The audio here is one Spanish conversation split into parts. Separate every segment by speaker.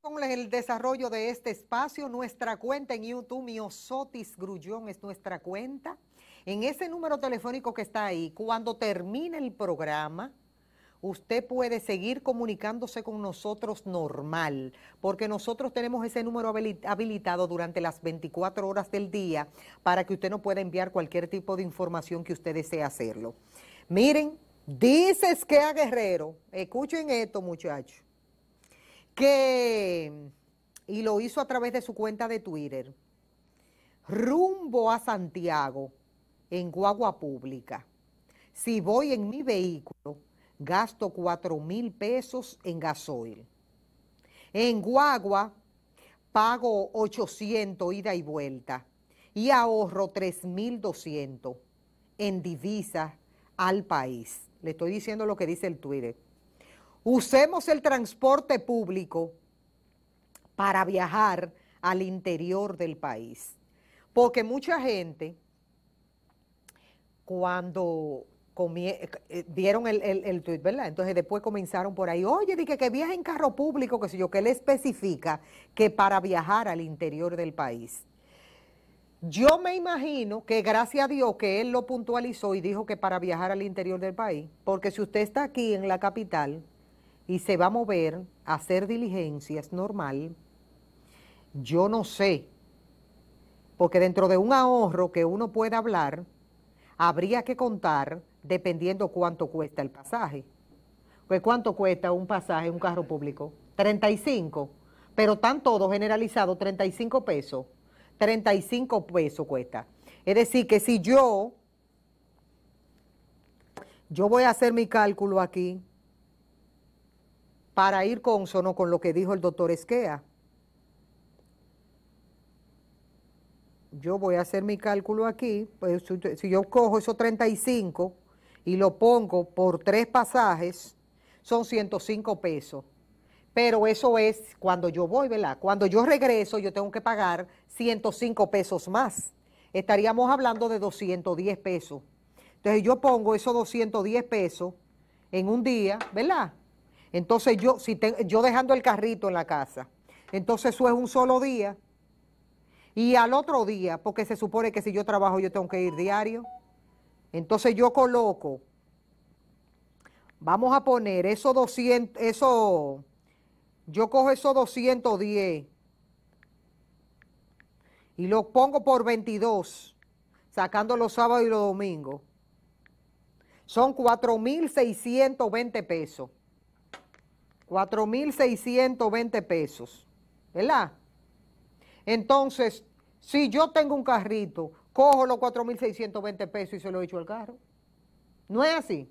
Speaker 1: Con el desarrollo de este espacio, nuestra cuenta en YouTube, Miosotis Grullón es nuestra cuenta. En ese número telefónico que está ahí, cuando termine el programa, usted puede seguir comunicándose con nosotros normal, porque nosotros tenemos ese número habilitado durante las 24 horas del día para que usted no pueda enviar cualquier tipo de información que usted desee hacerlo. Miren, dices que a Guerrero, escuchen esto muchachos que, y lo hizo a través de su cuenta de Twitter, rumbo a Santiago en guagua pública. Si voy en mi vehículo, gasto 4 mil pesos en gasoil. En guagua pago 800 ida y vuelta y ahorro 3.200 en divisas al país. Le estoy diciendo lo que dice el Twitter. Usemos el transporte público para viajar al interior del país. Porque mucha gente, cuando vieron eh, eh, el, tweet, ¿verdad? Entonces después comenzaron por ahí, oye, dije que viaje en carro público, qué sé yo, que le especifica que para viajar al interior del país. Yo me imagino que gracias a Dios que él lo puntualizó y dijo que para viajar al interior del país, porque si usted está aquí en la capital, y se va a mover a hacer diligencias normal, yo no sé, porque dentro de un ahorro que uno pueda hablar, habría que contar dependiendo cuánto cuesta el pasaje. Pues cuánto cuesta un pasaje, un carro público? 35, pero están todos generalizados 35 pesos. 35 pesos cuesta. Es decir, que si yo, yo voy a hacer mi cálculo aquí, para ir consono con lo que dijo el doctor Esquea. Yo voy a hacer mi cálculo aquí, pues, si yo cojo esos 35 y lo pongo por tres pasajes, son 105 pesos. Pero eso es cuando yo voy, ¿verdad? Cuando yo regreso, yo tengo que pagar 105 pesos más. Estaríamos hablando de 210 pesos. Entonces yo pongo esos 210 pesos en un día, ¿verdad? Entonces yo, si yo dejando el carrito en la casa, entonces eso es un solo día. Y al otro día, porque se supone que si yo trabajo yo tengo que ir diario, entonces yo coloco, vamos a poner esos 200, eso, yo cojo esos 210 y lo pongo por 22, sacando los sábados y los domingos. Son 4.620 pesos. 4.620 pesos, ¿verdad? Entonces, si yo tengo un carrito, cojo los 4.620 pesos y se lo echo al carro. No es así.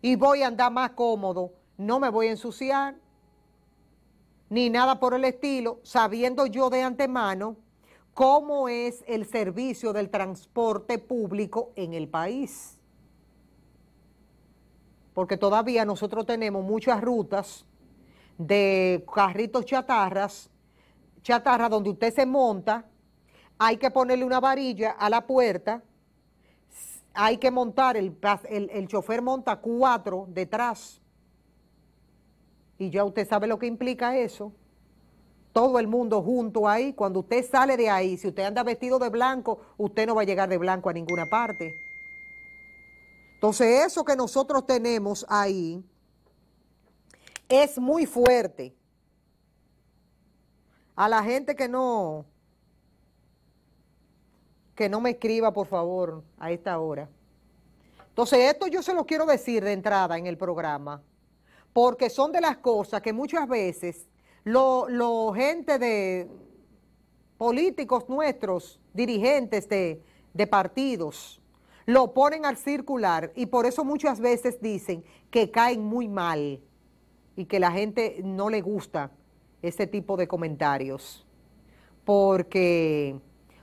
Speaker 1: Y voy a andar más cómodo, no me voy a ensuciar, ni nada por el estilo, sabiendo yo de antemano cómo es el servicio del transporte público en el país. Porque todavía nosotros tenemos muchas rutas de carritos chatarras, chatarra donde usted se monta, hay que ponerle una varilla a la puerta, hay que montar, el, el, el chofer monta cuatro detrás. Y ya usted sabe lo que implica eso todo el mundo junto ahí. Cuando usted sale de ahí, si usted anda vestido de blanco, usted no va a llegar de blanco a ninguna parte. Entonces, eso que nosotros tenemos ahí es muy fuerte. A la gente que no, que no me escriba, por favor, a esta hora. Entonces, esto yo se lo quiero decir de entrada en el programa, porque son de las cosas que muchas veces los lo gente de políticos nuestros, dirigentes de, de partidos, lo ponen al circular y por eso muchas veces dicen que caen muy mal y que la gente no le gusta este tipo de comentarios, porque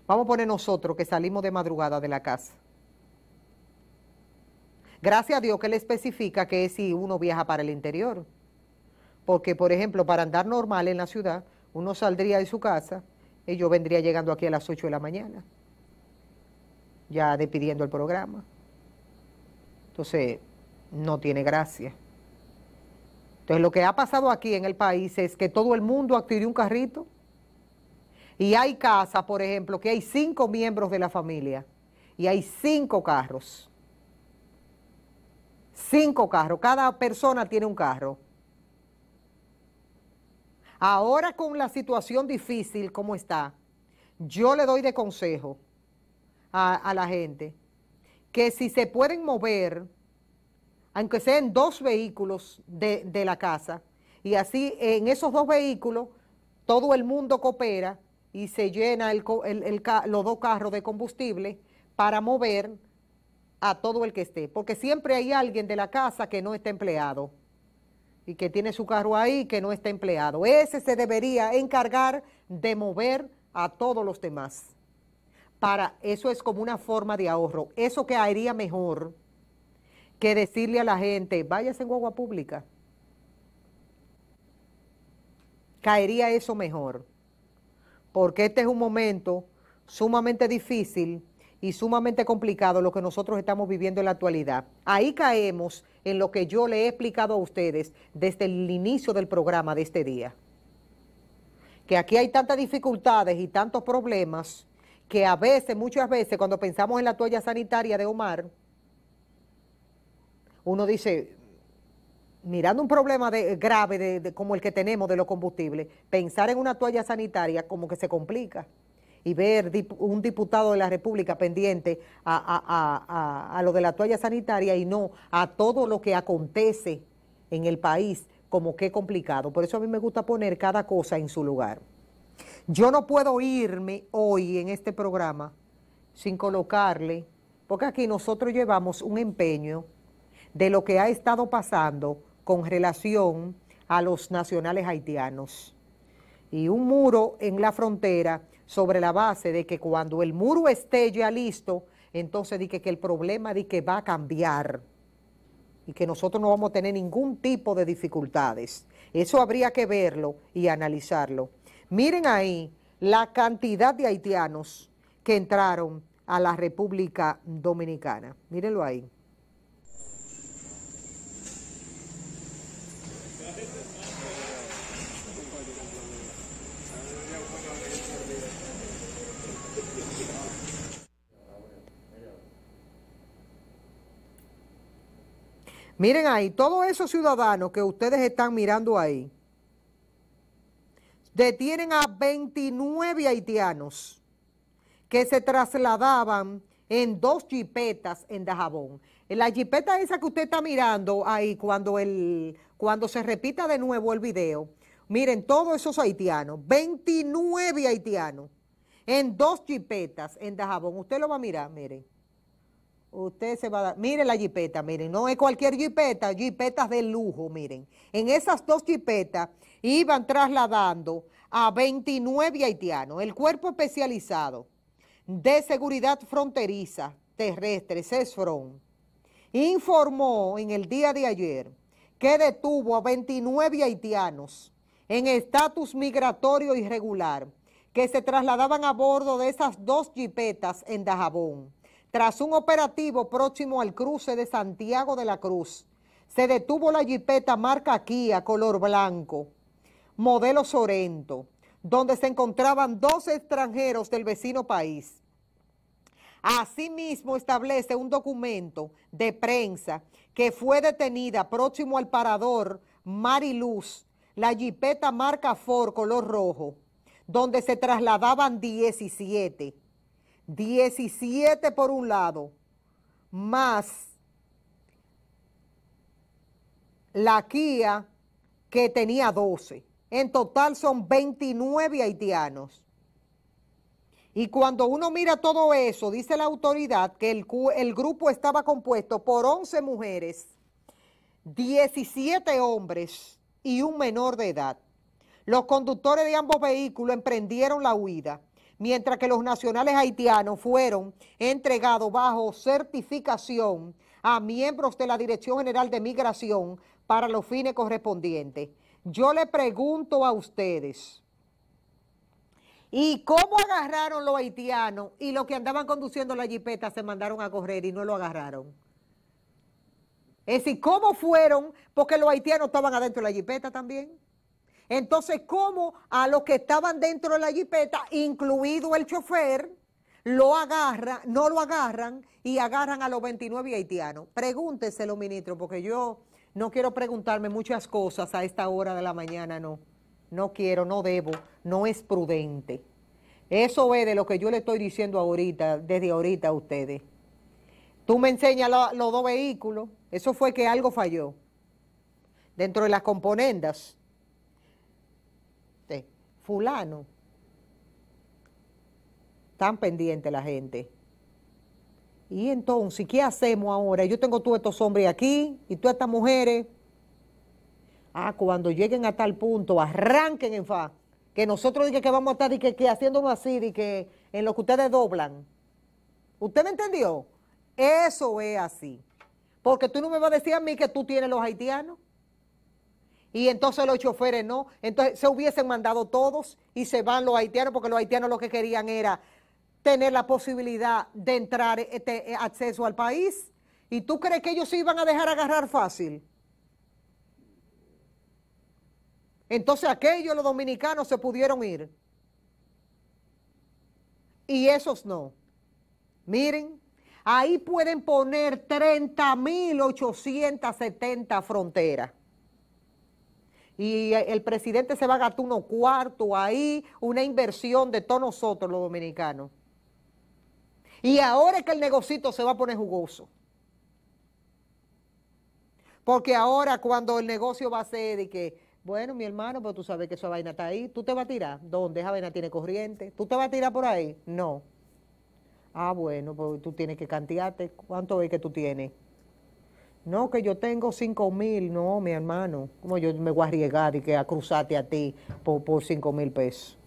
Speaker 1: vamos a poner nosotros que salimos de madrugada de la casa. Gracias a Dios que le especifica que es si uno viaja para el interior, porque por ejemplo para andar normal en la ciudad, uno saldría de su casa y yo vendría llegando aquí a las 8 de la mañana, ya despidiendo el programa. Entonces, no tiene gracia. Entonces lo que ha pasado aquí en el país es que todo el mundo adquirió un carrito y hay casa por ejemplo, que hay cinco miembros de la familia y hay cinco carros. Cinco carros, cada persona tiene un carro. Ahora con la situación difícil como está, yo le doy de consejo a la gente que si se pueden mover aunque sean dos vehículos de, la casa, y así en esos dos vehículos todo el mundo coopera y se llena el, los dos carros de combustible para mover a todo el que esté, porque siempre hay alguien de la casa que no está empleado y que tiene su carro ahí que no está empleado. Ese se debería encargar de mover a todos los demás. Para eso es como una forma de ahorro. Eso que haría mejor que decirle a la gente, váyase en guagua pública. Caería eso mejor, porque este es un momento sumamente difícil y sumamente complicado lo que nosotros estamos viviendo en la actualidad. Ahí caemos en lo que yo le he explicado a ustedes desde el inicio del programa de este día. Que aquí hay tantas dificultades y tantos problemas que a veces, muchas veces, cuando pensamos en la toalla sanitaria de Omar, uno dice, mirando un problema grave de, como el que tenemos de los combustibles, pensar en una toalla sanitaria como que se complica. Y ver un diputado de la República pendiente a, a, lo de la toalla sanitaria y no a todo lo que acontece en el país, como que complicado. Por eso a mí me gusta poner cada cosa en su lugar. Yo no puedo irme hoy en este programa sin colocarle, porque aquí nosotros llevamos un empeño de lo que ha estado pasando con relación a los nacionales haitianos. Y un muro en la frontera sobre la base de que cuando el muro esté ya listo, entonces di que, el problema di que va a cambiar y que nosotros no vamos a tener ningún tipo de dificultades. Eso habría que verlo y analizarlo. Miren ahí la cantidad de haitianos que entraron a la República Dominicana. Mírenlo ahí. Miren ahí, todos esos ciudadanos que ustedes están mirando ahí, detienen a 29 haitianos que se trasladaban en dos jipetas en Dajabón. la jipeta esa que usted está mirando ahí, cuando, el, cuando se repita de nuevo el video, miren, todos esos haitianos, 29 haitianos, en dos jipetas en Dajabón. Usted lo va a mirar, miren. Usted se va a dar, mire la jipeta, miren, no es cualquier jipeta, jipetas de lujo, miren. En esas dos jipetas iban trasladando a 29 haitianos, el cuerpo especializado de seguridad fronteriza terrestre, CESFRON, informó en el día de ayer que detuvo a 29 haitianos en estatus migratorio irregular que se trasladaban a bordo de esas dos jipetas en Dajabón tras un operativo próximo al cruce de Santiago de la Cruz, se detuvo la jipeta marca Kia color blanco, modelo Sorento, donde se encontraban dos extranjeros del vecino país. Asimismo, establece un documento de prensa que fue detenida próximo al parador Mariluz, la jipeta marca Ford color rojo, donde se trasladaban 17. 17 por un lado, más la Kia que tenía 12. En total son 29 haitianos. Y cuando uno mira todo eso, dice la autoridad que el, el grupo estaba compuesto por 11 mujeres, 17 hombres y un menor de edad. Los conductores de ambos vehículos emprendieron la huida mientras que los nacionales haitianos fueron entregados bajo certificación a miembros de la Dirección General de Migración para los fines correspondientes. Yo le pregunto a ustedes, ¿y cómo agarraron los haitianos y los que andaban conduciendo la jipeta se mandaron a correr y no lo agarraron? Es decir, ¿cómo fueron? Porque los haitianos estaban adentro de la jipeta también. Entonces, ¿cómo a los que estaban dentro de la jipeta, incluido el chofer, lo agarran, no lo agarran y agarran a los 29 haitianos? Pregúnteselo, ministro, porque yo no quiero preguntarme muchas cosas a esta hora de la mañana, no. No quiero, no debo, no es prudente. Eso es de lo que yo le estoy diciendo ahorita, desde ahorita a ustedes. Tú me enseñas los dos vehículos, eso fue que algo falló dentro de las componendas fulano. Tan pendiente la gente. Y entonces, ¿qué hacemos ahora? Yo tengo todos estos hombres aquí y todas estas mujeres. Ah, cuando lleguen a tal punto, arranquen en fa. Que nosotros dije que vamos a estar y que, que haciéndonos así y que en lo que ustedes doblan. ¿Usted me entendió? Eso es así. Porque tú no me vas a decir a mí que tú tienes los haitianos y entonces los choferes no. Entonces se hubiesen mandado todos y se van los haitianos porque los haitianos lo que querían era tener la posibilidad de entrar, este, eh, acceso al país. ¿Y tú crees que ellos se iban a dejar agarrar fácil? Entonces aquellos, los dominicanos, se pudieron ir. Y esos no. Miren, ahí pueden poner 30.870 fronteras y el presidente se va a gastar unos cuarto ahí, una inversión de todos nosotros los dominicanos. Y ahora es que el negocito se va a poner jugoso. Porque ahora cuando el negocio va a ser de que, bueno, mi hermano, pero tú sabes que esa vaina está ahí, tú te vas a tirar. ¿Dónde esa vaina tiene corriente? ¿Tú te vas a tirar por ahí? No. Ah, bueno, pues tú tienes que cantearte. ¿Cuánto es que tú tienes? No, que yo tengo cinco mil, no, mi hermano. ¿Cómo yo me voy a arriesgar y que a cruzarte a ti por, por cinco mil pesos?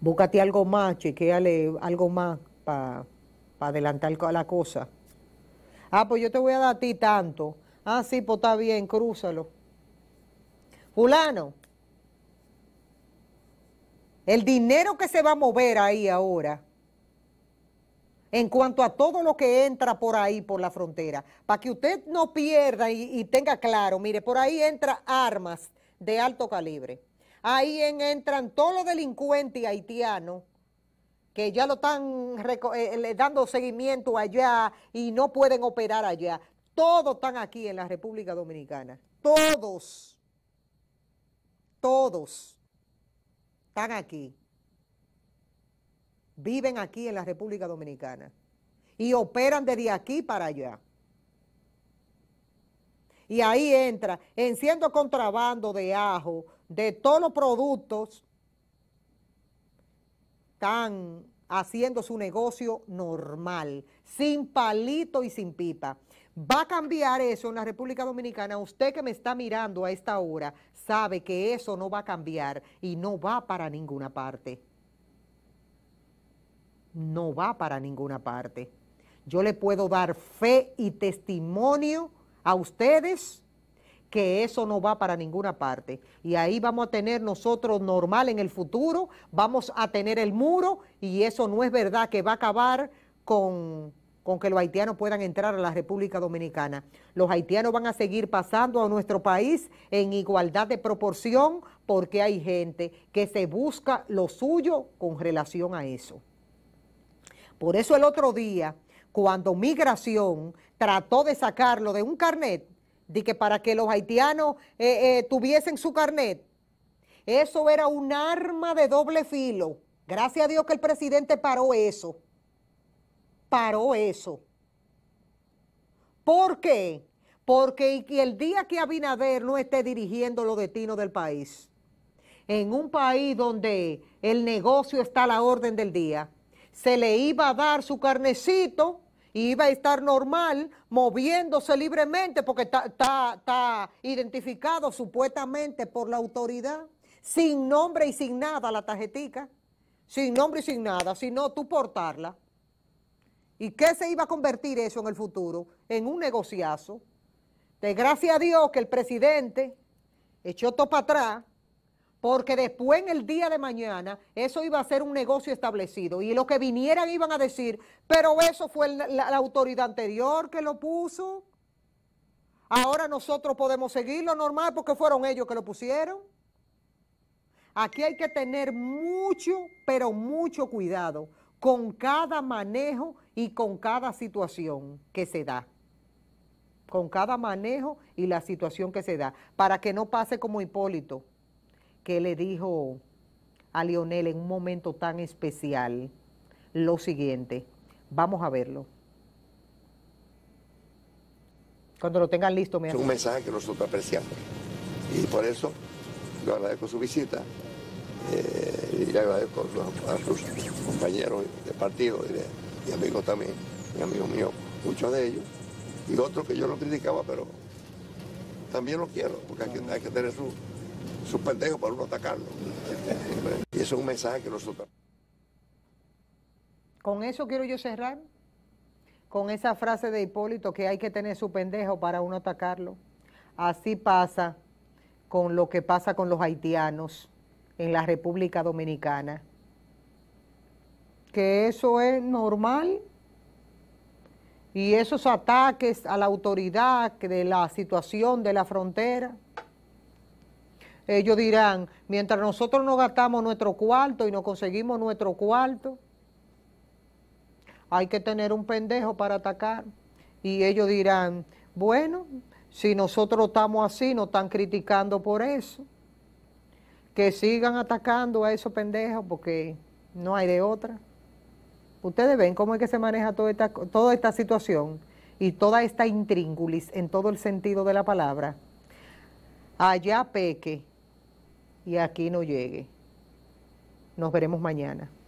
Speaker 1: Búscate algo más, chequeale algo más para adelantar la cosa. Ah, pues yo te voy a dar a ti tanto. Ah, sí, pues está bien, crúzalo. Fulano, el dinero que se va a mover ahí ahora en cuanto a todo lo que entra por ahí, por la frontera, para que usted no pierda y, tenga claro, mire, por ahí entra armas de alto calibre, ahí entran todos los delincuentes haitianos que ya lo están eh, eh, dando seguimiento allá y no pueden operar allá. Todos están aquí en la República Dominicana, todos, todos están aquí viven aquí en la República Dominicana y operan desde aquí para allá. Y ahí entra, enciendo contrabando de ajo, de todos los productos, están haciendo su negocio normal, sin palito y sin pipa. Va a cambiar eso en la República Dominicana. Usted que me está mirando a esta hora sabe que eso no va a cambiar y no va para ninguna parte no va para ninguna parte. Yo le puedo dar fe y testimonio a ustedes que eso no va para ninguna parte. Y ahí vamos a tener nosotros normal en el futuro, vamos a tener el muro y eso no es verdad que va a acabar con, que los haitianos puedan entrar a la República Dominicana. Los haitianos van a seguir pasando a nuestro país en igualdad de proporción porque hay gente que se busca lo suyo con relación a eso. Por eso el otro día, cuando migración trató de sacarlo de un carnet, de que para que los haitianos eh, eh, tuviesen su carnet, eso era un arma de doble filo. Gracias a Dios que el presidente paró eso. Paró eso. ¿Por qué? Porque el día que Abinader no esté dirigiendo los destinos del país, en un país donde el negocio está a la orden del día, se le iba a dar su carnecito y iba a estar normal, moviéndose libremente, porque está identificado supuestamente por la autoridad, sin nombre y sin nada la tarjetita, sin nombre y sin nada, sino tú portarla. ¿Y qué se iba a convertir eso en el futuro? En un negociazo. De gracia a Dios que el presidente echó todo para atrás porque después en el día de mañana eso iba a ser un negocio establecido y los que vinieran iban a decir, pero eso fue la, la, autoridad anterior que lo puso, ahora nosotros podemos seguirlo normal porque fueron ellos que lo pusieron. Aquí hay que tener mucho, pero mucho cuidado con cada manejo y con cada situación que se da con cada manejo y la situación que se da, para que no pase como Hipólito, le dijo a Lionel en un momento tan especial lo siguiente. Vamos a verlo. Cuando lo tengan listo, Es un mensaje que nosotros apreciamos. Y por eso yo agradezco su visita eh, y le agradezco a, sus compañeros de partido y, amigos también, y amigos míos, muchos de ellos. Y otros que yo no criticaba, pero también lo quiero, porque hay hay que tener su, su pendejo para uno atacarlo. Y eso es un mensaje que nosotros. Con eso quiero yo cerrar. Con esa frase de Hipólito que hay que tener su pendejo para uno atacarlo. Así pasa con lo que pasa con los haitianos en la República Dominicana. Que eso es normal y esos ataques a la autoridad de la situación de la frontera ellos dirán, mientras nosotros no gastamos nuestro cuarto y no conseguimos nuestro cuarto, hay que tener un pendejo para atacar. Y ellos dirán, bueno, si nosotros estamos así, nos están criticando por eso. Que sigan atacando a esos pendejos porque no hay de otra. Ustedes ven cómo es que se maneja toda esta, situación y toda esta intríngulis en todo el sentido de la palabra. Allá peque, y aquí no llegue. Nos veremos mañana.